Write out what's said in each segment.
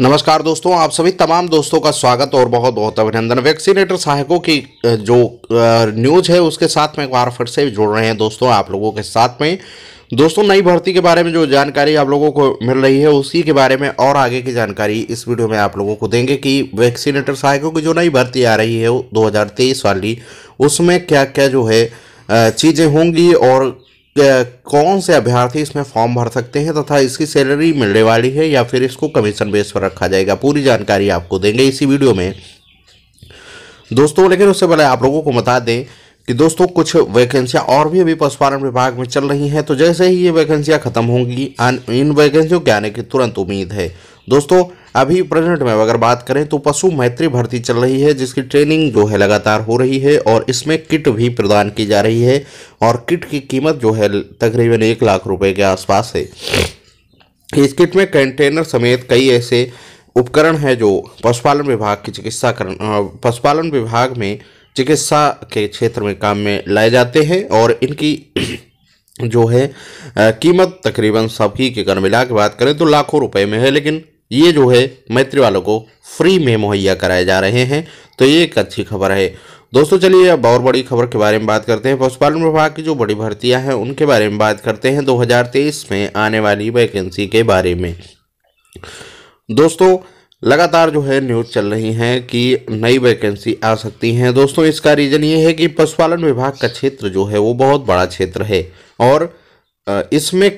नमस्कार दोस्तों आप सभी तमाम दोस्तों का स्वागत और बहुत बहुत अभिनंदन वैक्सीनेटर सहायकों की जो न्यूज़ है उसके साथ में एक बार फिर से जुड़ रहे हैं दोस्तों आप लोगों के साथ में दोस्तों नई भर्ती के बारे में जो जानकारी आप लोगों को मिल रही है उसी के बारे में और आगे की जानकारी इस वीडियो में आप लोगों को देंगे कि वैक्सीनेटर सहायकों की जो नई भर्ती आ रही है दो वाली उसमें क्या क्या जो है चीज़ें होंगी और कौन से अभ्यर्थी इसमें फॉर्म भर सकते हैं तथा इसकी सैलरी मिलने वाली है या फिर इसको कमीशन बेस पर रखा जाएगा पूरी जानकारी आपको देंगे इसी वीडियो में दोस्तों लेकिन उससे पहले आप लोगों को बता दें कि दोस्तों कुछ वैकेंसियां और भी अभी पशुपालन विभाग में चल रही हैं तो जैसे ही ये वैकेंसियां खत्म होंगी इन वैकेंसियों के आने की तुरंत उम्मीद है दोस्तों अभी प्रेजेंट में अगर बात करें तो पशु मैत्री भर्ती चल रही है जिसकी ट्रेनिंग जो है लगातार हो रही है और इसमें किट भी प्रदान की जा रही है और किट की कीमत जो है तकरीबन एक लाख रुपए के आसपास है इस किट में कंटेनर समेत कई ऐसे उपकरण हैं जो पशुपालन विभाग की चिकित्सा कर पशुपालन विभाग में चिकित्सा के क्षेत्र में काम में लाए जाते हैं और इनकी जो है कीमत तकरीबन सभी के अगर मिला के बात करें तो लाखों रुपए में है लेकिन ये जो है मैत्री वालों को फ्री में मुहैया कराए जा रहे हैं तो ये एक अच्छी खबर है दोस्तों चलिए अब और बड़ी खबर के बारे में बात करते हैं पशुपालन विभाग की जो बड़ी भर्तियां हैं उनके बारे में बात करते हैं 2023 में आने वाली वैकेंसी के बारे में दोस्तों लगातार जो है न्यूज़ चल रही है कि नई वैकेंसी आ सकती हैं दोस्तों इसका रीज़न ये है कि पशुपालन विभाग का क्षेत्र जो है वो बहुत बड़ा क्षेत्र है और इसमें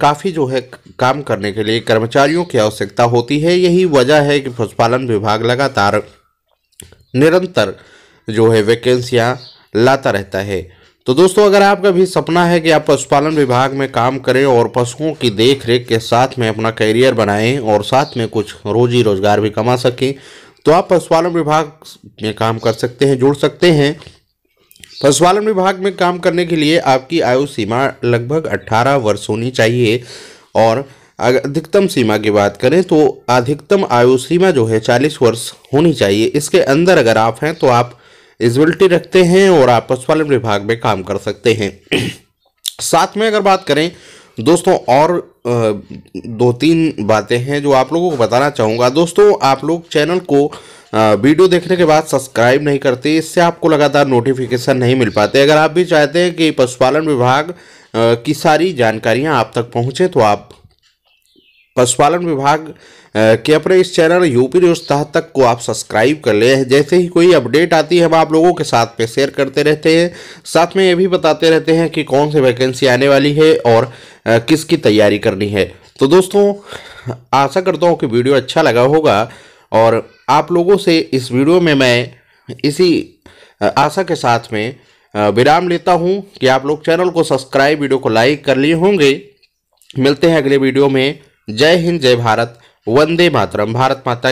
काफ़ी जो है काम करने के लिए कर्मचारियों की आवश्यकता होती है यही वजह है कि पशुपालन विभाग लगातार निरंतर जो है वैकेंसियाँ लाता रहता है तो दोस्तों अगर आपका भी सपना है कि आप पशुपालन विभाग में काम करें और पशुओं की देख रेख के साथ में अपना करियर बनाएं और साथ में कुछ रोजी रोजगार भी कमा सकें तो आप पशुपालन विभाग में काम कर सकते हैं जुड़ सकते हैं पशुपालन विभाग में काम करने के लिए आपकी आयु सीमा लगभग 18 वर्ष होनी चाहिए और अधिकतम सीमा की बात करें तो अधिकतम आयु सीमा जो है 40 वर्ष होनी चाहिए इसके अंदर अगर आप हैं तो आप एजिबिलिटी रखते हैं और आप पशुपालन विभाग में काम कर सकते हैं साथ में अगर बात करें दोस्तों और दो तीन बातें हैं जो आप लोगों को बताना चाहूँगा दोस्तों आप लोग चैनल को वीडियो देखने के बाद सब्सक्राइब नहीं करते इससे आपको लगातार नोटिफिकेशन नहीं मिल पाते अगर आप भी चाहते हैं कि पशुपालन विभाग की सारी जानकारियाँ आप तक पहुँचे तो आप पशुपालन विभाग के अपने इस चैनल यूपी न्यूज तक को आप सब्सक्राइब कर ले जैसे ही कोई अपडेट आती है हम आप लोगों के साथ में शेयर करते रहते हैं साथ में ये भी बताते रहते हैं कि कौन सी वैकेंसी आने वाली है और किसकी तैयारी करनी है तो दोस्तों आशा करता हूँ कि वीडियो अच्छा लगा होगा और आप लोगों से इस वीडियो में मैं इसी आशा के साथ में विराम लेता हूँ कि आप लोग चैनल को सब्सक्राइब वीडियो को लाइक कर लिए होंगे मिलते हैं अगले वीडियो में जय हिंद जय भारत वंदे मातरम भारत माता